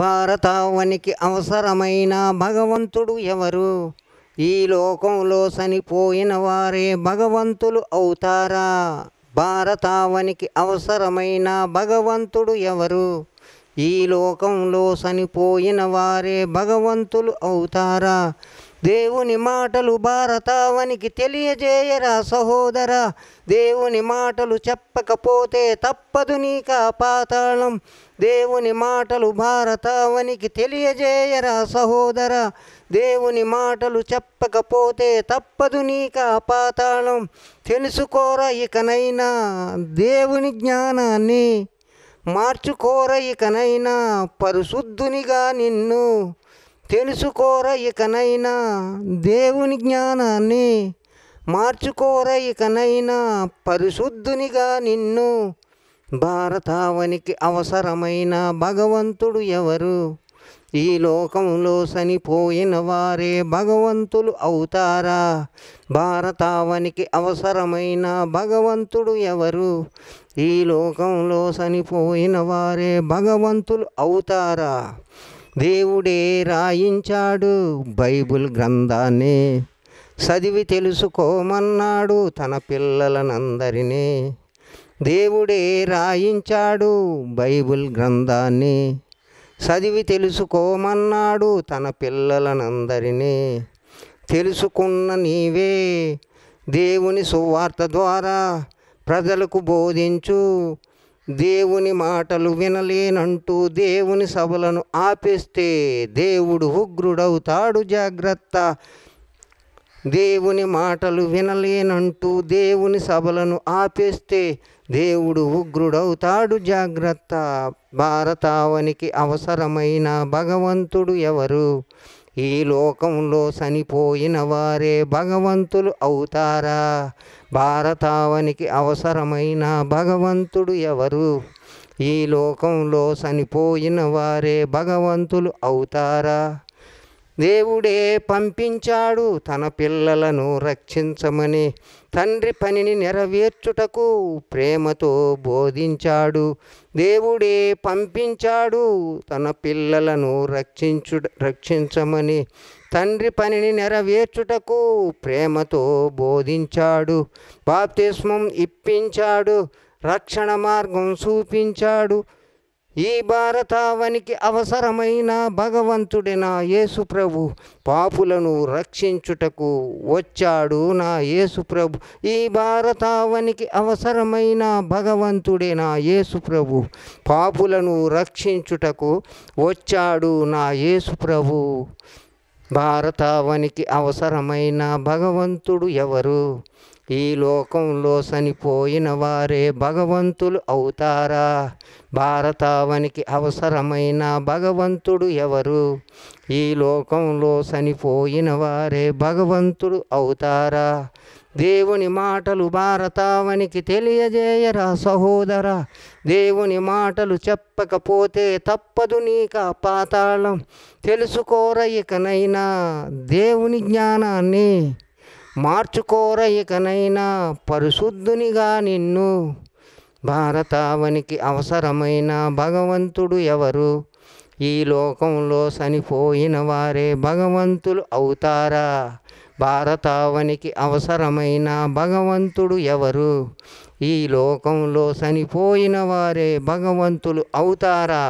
భారతావనికి అవసరమైన భగవంతుడు ఎవరు ఈ లోకంలో చనిపోయిన వారే భగవంతులు అవుతారా భారతావనికి అవసరమైన భగవంతుడు ఎవరు ఈ లోకంలో చనిపోయిన వారే భగవంతులు అవుతారా దేవుని మాటలు భారతావనికి తెలియజేయరా సహోదర దేవుని మాటలు చెప్పకపోతే తప్పదు నీక పాతాళం దేవుని మాటలు భారతావనికి తెలియజేయరా సహోదర దేవుని మాటలు చెప్పకపోతే తప్పదు నీక పాతాళం తెలుసుకోర ఇకనైనా దేవుని జ్ఞానాన్ని మార్చుకోర ఇకనైనా పరిశుద్ధునిగా నిన్ను తెలుసుకోర ఇకనైనా దేవుని జ్ఞానాన్ని మార్చుకోర ఇకనైనా పరిశుద్ధునిగా నిన్ను భారతావనికి అవసరమైన భగవంతుడు ఎవరు ఈ లోకంలో చనిపోయిన వారే భగవంతులు అవుతారా భారతావనికి అవసరమైన భగవంతుడు ఎవరు ఈ లోకంలో చనిపోయిన వారే భగవంతులు అవుతారా దేవుడే రాయించాడు బైబుల్ గ్రంథాన్ని చదివి తెలుసుకోమన్నాడు తన పిల్లలనందరినీ దేవుడే రాయించాడు బైబుల్ గ్రంథాన్ని చదివి తెలుసుకోమన్నాడు తన పిల్లలనందరినీ తెలుసుకున్న నీవే దేవుని సువార్త ద్వారా ప్రజలకు బోధించు దేవుని మాటలు వినలేనంటూ దేవుని సభలను ఆపేస్తే దేవుడు ఉగ్రుడవుతాడు జాగ్రత్త దేవుని మాటలు వినలేనంటూ దేవుని సభలను ఆపేస్తే దేవుడు ఉగ్రుడవుతాడు జాగ్రత్త భారతావనికి అవసరమైన భగవంతుడు ఎవరు ఈ లోకంలో చనిపోయిన వారే భగవంతులు అవుతారా భారతావనికి అవసరమైన భగవంతుడు ఎవరు ఈ లోకంలో చనిపోయిన వారే భగవంతులు అవుతారా దేవుడే పంపించాడు తన పిల్లలను రక్షించమని తండ్రి పనిని నెరవేర్చుటకు ప్రేమతో బోధించాడు దేవుడే పంపించాడు తన పిల్లలను రక్షించు రక్షించమని తండ్రి పనిని నెరవేర్చుటకు ప్రేమతో బోధించాడు బాప్తిస్మం ఇప్పించాడు రక్షణ మార్గం చూపించాడు ఈ భారతావనికి అవసరమైన భగవంతుడిన యేసుప్రభు పాపులను రక్షించుటకు వచ్చాడు నా యేసుప్రభు ఈ భారతావనికి అవసరమైన భగవంతుడే నా యేసుప్రభు పాపులను రక్షించుటకు వచ్చాడు నా యేసుప్రభు భారతావనికి అవసరమైన భగవంతుడు ఎవరు ఈ లోకంలో చనిపోయిన వారే భగవంతులు అవుతారా భారతావనికి అవసరమైన భగవంతుడు ఎవరు ఈ లోకంలో చనిపోయిన వారే భగవంతుడు అవుతారా దేవుని మాటలు భారతావనికి తెలియజేయరా సహోదర దేవుని మాటలు చెప్పకపోతే తప్పదు నీక పాతాళం తెలుసుకోరయ్యకనైనా దేవుని జ్ఞానాన్ని మార్చుకోరయ్యకనైనా పరిశుద్ధునిగా నిన్ను భారతావనికి అవసరమైన భగవంతుడు ఎవరు ఈ లోకంలో చనిపోయిన వారే భగవంతులు అవుతారా భారతావనికి అవసరమైన భగవంతుడు ఎవరు ఈ లోకంలో చనిపోయిన వారే భగవంతులు అవుతారా